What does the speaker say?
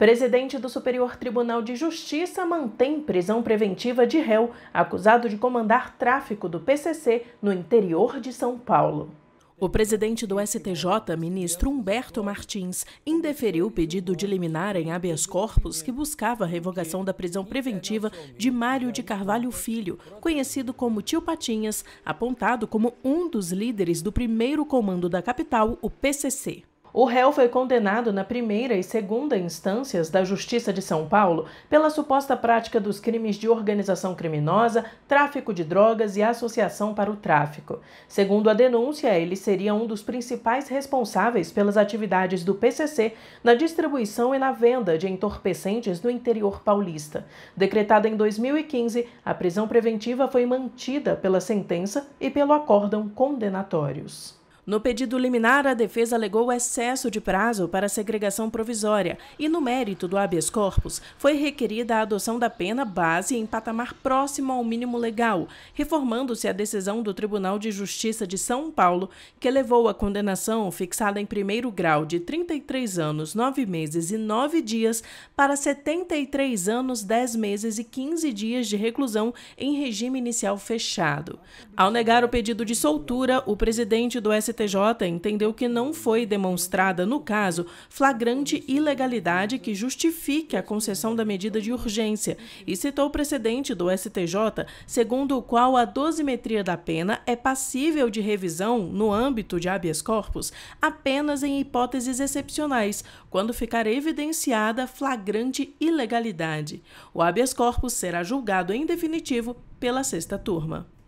Presidente do Superior Tribunal de Justiça mantém prisão preventiva de réu acusado de comandar tráfico do PCC no interior de São Paulo. O presidente do STJ, ministro Humberto Martins, indeferiu o pedido de liminar em habeas corpus que buscava a revogação da prisão preventiva de Mário de Carvalho Filho, conhecido como Tio Patinhas, apontado como um dos líderes do primeiro comando da capital, o PCC. O réu foi condenado na primeira e segunda instâncias da Justiça de São Paulo pela suposta prática dos crimes de organização criminosa, tráfico de drogas e associação para o tráfico. Segundo a denúncia, ele seria um dos principais responsáveis pelas atividades do PCC na distribuição e na venda de entorpecentes no interior paulista. Decretada em 2015, a prisão preventiva foi mantida pela sentença e pelo acórdão condenatórios. No pedido liminar, a defesa alegou excesso de prazo para a segregação provisória e, no mérito do habeas corpus, foi requerida a adoção da pena base em patamar próximo ao mínimo legal, reformando-se a decisão do Tribunal de Justiça de São Paulo, que levou a condenação fixada em primeiro grau de 33 anos, 9 meses e 9 dias para 73 anos, 10 meses e 15 dias de reclusão em regime inicial fechado. Ao negar o pedido de soltura, o presidente do STF STJ entendeu que não foi demonstrada, no caso, flagrante ilegalidade que justifique a concessão da medida de urgência e citou o precedente do STJ, segundo o qual a dosimetria da pena é passível de revisão no âmbito de habeas corpus apenas em hipóteses excepcionais, quando ficar evidenciada flagrante ilegalidade. O habeas corpus será julgado em definitivo pela sexta turma.